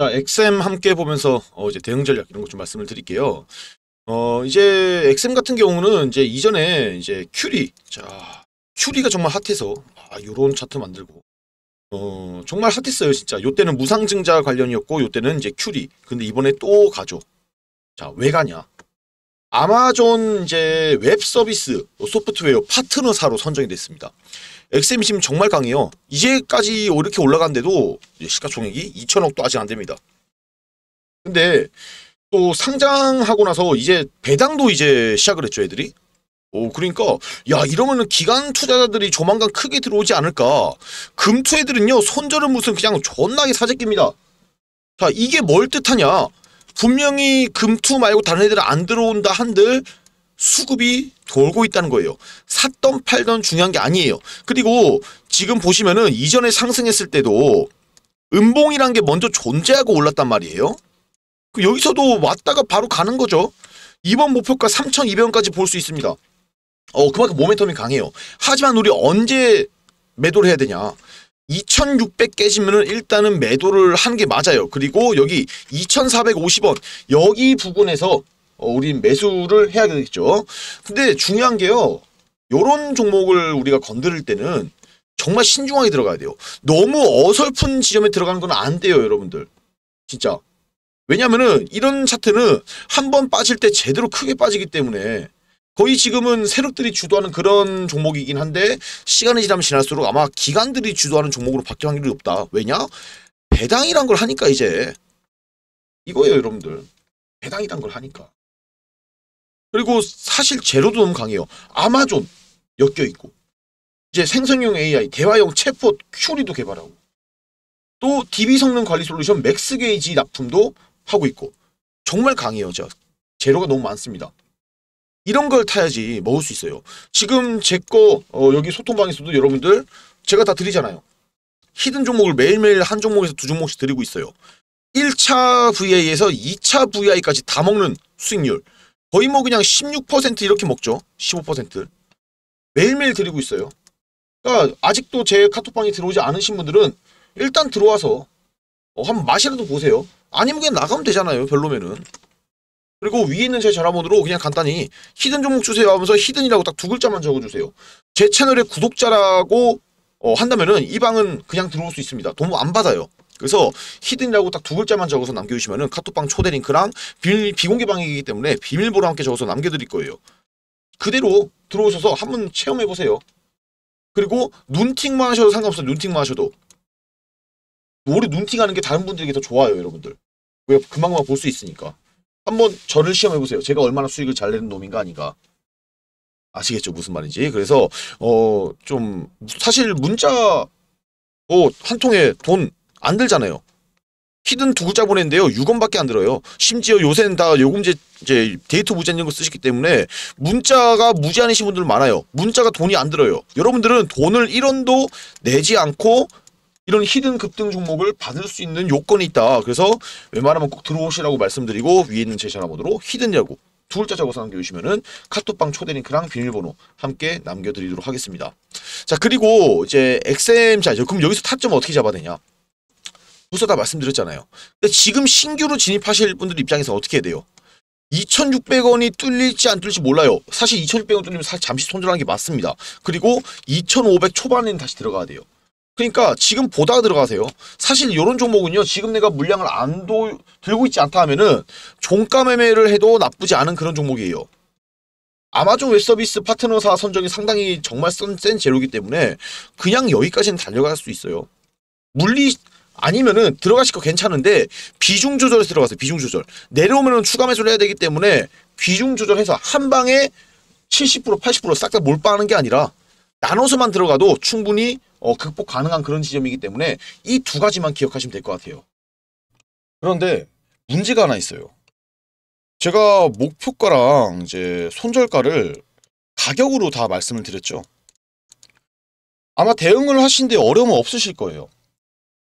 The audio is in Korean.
자, XM 함께 보면서 어, 이제 대응 전략 이런 것 좀 말씀을 드릴게요. 어, 이제 XM 같은 경우는 이제 이전에 이제 큐리, 자, 큐리가 정말 핫해서 아, 요런 차트 만들고 어, 정말 핫했어요, 진짜. 요때는 무상증자 관련이었고 요때는 이제 큐리. 근데 이번에 또 가죠. 자, 왜 가냐? 아마존 이제 웹 서비스 뭐 소프트웨어 파트너사로 선정이 됐습니다. x m 이지 정말 강해요. 이제까지 이렇게 올라간데도 시가총액이 2천억도 아직 안 됩니다. 근데 또 상장하고 나서 이제 배당도 이제 시작을 했죠 애들이. 오 그러니까 야이러면 기간 투자자들이 조만간 크게 들어오지 않을까. 금투 애들은요 손절은 무슨 그냥 존나게 사재깁니다. 자 이게 뭘 뜻하냐. 분명히 금투 말고 다른 애들 안 들어온다 한들 수급이 돌고 있다는 거예요. 샀던 팔던 중요한 게 아니에요. 그리고 지금 보시면은 이전에 상승했을 때도 음봉이란 게 먼저 존재하고 올랐단 말이에요. 그 여기서도 왔다가 바로 가는 거죠. 이번 목표가 3,200원까지 볼 수 있습니다. 어 그만큼 모멘텀이 강해요. 하지만 우리 언제 매도를 해야 되냐. 2600깨지면 일단은 매도를 하는 게 맞아요. 그리고 여기 2450원 여기 부근에서 어, 우린 매수를 해야 되겠죠. 근데 중요한 게요. 요런 종목을 우리가 건드릴 때는 정말 신중하게 들어가야 돼요. 너무 어설픈 지점에 들어가는 건 안 돼요, 여러분들. 진짜. 왜냐면은 이런 차트는 한 번 빠질 때 제대로 크게 빠지기 때문에 거의 지금은 세력들이 주도하는 그런 종목이긴 한데 시간이 지나면 지날수록 아마 기관들이 주도하는 종목으로 바뀔 확률이 높다. 왜냐? 배당이란 걸 하니까 이제 이거예요 여러분들. 배당이란 걸 하니까. 그리고 사실 제로도 너무 강해요. 아마존 엮여 있고 이제 생성용 AI, 대화용 체포 큐리도 개발하고 또 DB 성능 관리 솔루션 맥스 게이지 납품도 하고 있고 정말 강해요. 제가 제로가 너무 많습니다. 이런 걸 타야지 먹을 수 있어요. 지금 제거 어, 여기 소통방에서도 여러분들 제가 다 드리잖아요. 히든 종목을 매일매일 한 종목에서 두 종목씩 드리고 있어요. 1차 VA에서 2차 VA까지 다 먹는 수익률. 거의 뭐 그냥 16% 이렇게 먹죠. 15% 매일매일 드리고 있어요. 그러니까 아직도 제 카톡방에 들어오지 않으신 분들은 일단 들어와서 어, 한번 맛이라도 보세요. 아니면 그냥 나가면 되잖아요. 별로면은. 그리고 위에 있는 제 전화번호로 그냥 간단히 히든 종목 주세요 하면서 히든이라고 딱 두 글자만 적어주세요. 제 채널의 구독자라고 어, 한다면은 이 방은 그냥 들어올 수 있습니다. 도움 안 받아요. 그래서 히든이라고 딱 두 글자만 적어서 남겨주시면은 카톡방 초대 링크랑 비밀, 비공개 방이기 때문에 비밀번호 함께 적어서 남겨드릴 거예요. 그대로 들어오셔서 한번 체험해보세요. 그리고 눈팅만 하셔도 상관없어요. 눈팅만 하셔도. 우리 눈팅하는 게 다른 분들에게 더 좋아요. 여러분들. 왜그만큼만볼 수 있으니까. 한번 저를 시험해보세요. 제가 얼마나 수익을 잘 내는 놈인가 아닌가. 아시겠죠? 무슨 말인지. 그래서 어 좀 사실 문자 어, 한 통에 돈안 들잖아요. 히든 두 글자 보냈는데요. 6원밖에 안 들어요. 심지어 요새는 다 요금제 이제 데이터 무제한 이런 거 쓰시기 때문에 문자가 무제한이신 분들 많아요. 문자가 돈이 안 들어요. 여러분들은 돈을 1원도 내지 않고 이런 히든 급등 종목을 받을 수 있는 요건이 있다. 그래서 웬만하면 꼭 들어오시라고 말씀드리고 위에 있는 제 전화번호로 히든이라고 두 글자 적어서 남겨주시면은 카톡방 초대 링크랑 비밀번호 함께 남겨드리도록 하겠습니다. 자 그리고 이제 XM 자 그럼 여기서 타점 어떻게 잡아야 되냐? 부서 다 말씀드렸잖아요. 근데 지금 신규로 진입하실 분들 입장에서 어떻게 해야 돼요? 2,600원이 뚫릴지 안 뚫릴지 몰라요. 사실 2,600원 뚫리면 사실 잠시 손절하는 게 맞습니다. 그리고 2,500 초반에는 다시 들어가야 돼요. 그러니까 지금 보다 들어가세요. 사실 이런 종목은요. 지금 내가 물량을 안 도, 들고 있지 않다 하면은 종가 매매를 해도 나쁘지 않은 그런 종목이에요. 아마존 웹서비스 파트너사 선정이 상당히 정말 센제로이기 때문에 그냥 여기까지는 달려갈 수 있어요. 물리 아니면은 들어가실 거 괜찮은데 비중 조절에서 들어가세요. 비중 조절. 내려오면은 추가 매수를 해야 되기 때문에 비중 조절해서 한 방에 70% 80%싹 다 몰빵하는 게 아니라 나눠서만 들어가도 충분히 어, 극복 가능한 그런 지점이기 때문에 이 두 가지만 기억하시면 될 것 같아요. 그런데 문제가 하나 있어요. 제가 목표가랑 이제 손절가를 가격으로 다 말씀을 드렸죠. 아마 대응을 하신데 어려움은 없으실 거예요.